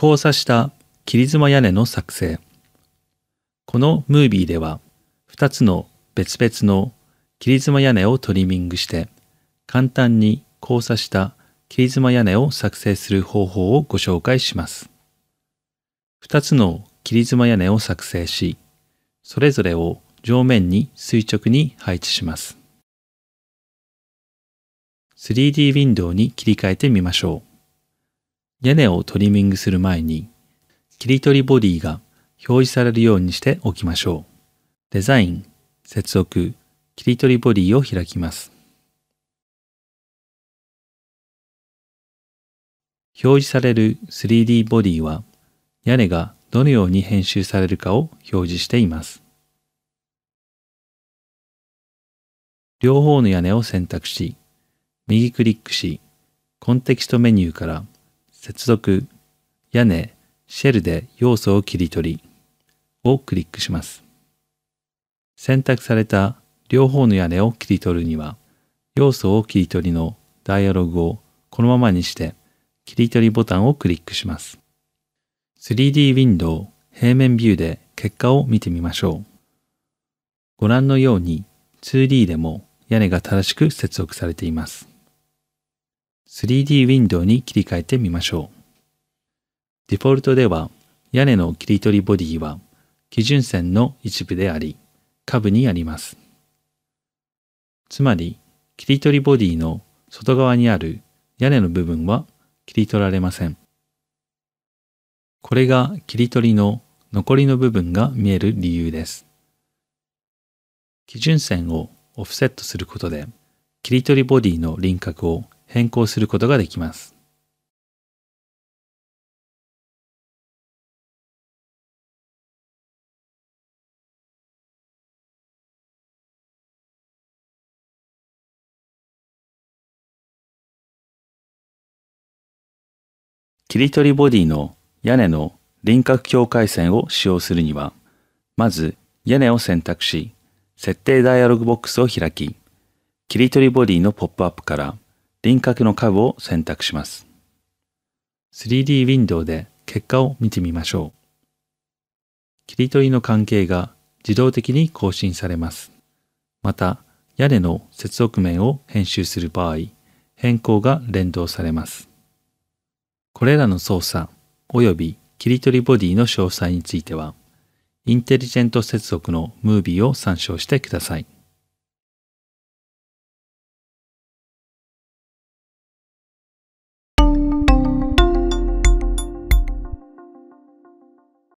交差した切妻屋根の作成。このムービーでは、2つの別々の切妻屋根をトリミングして、簡単に交差した切妻屋根を作成する方法をご紹介します。2つの切妻屋根を作成し、それぞれを上面に垂直に配置します。3D ウィンドウに切り替えてみましょう。屋根をトリミングする前に、切り取りボディが表示されるようにしておきましょう。デザイン、接続、切り取りボディを開きます。表示される 3D ボディは、屋根がどのように編集されるかを表示しています。両方の屋根を選択し、右クリックし、コンテキストメニューから「接続、屋根、シェルで要素を切り取りをクリックします。選択された両方の屋根を切り取るには、要素を切り取りのダイアログをこのままにして切り取りボタンをクリックします。3D ウィンドウ平面ビューで結果を見てみましょう。ご覧のように 2D でも屋根が正しく接続されています。3D ウィンドウに切り替えてみましょう。デフォルトでは屋根の切り取りボディは基準線の一部であり、下部にあります。つまり、切り取りボディの外側にある屋根の部分は切り取られません。これが切り取りの残りの部分が見える理由です。基準線をオフセットすることで、切り取りボディの輪郭を変更することができます。切り取りボディの屋根の輪郭境界線を使用するには、まず屋根を選択し、設定ダイアログボックスを開き、切り取りボディのポップアップから輪郭のカーを選択します。3D ウィンドウで結果を見てみましょう。切り取りの関係が自動的に更新されます。また、屋根の接続面を編集する場合、変更が連動されます。これらの操作及び切り取りボディの詳細については、インテリジェント接続のムービーを参照してください。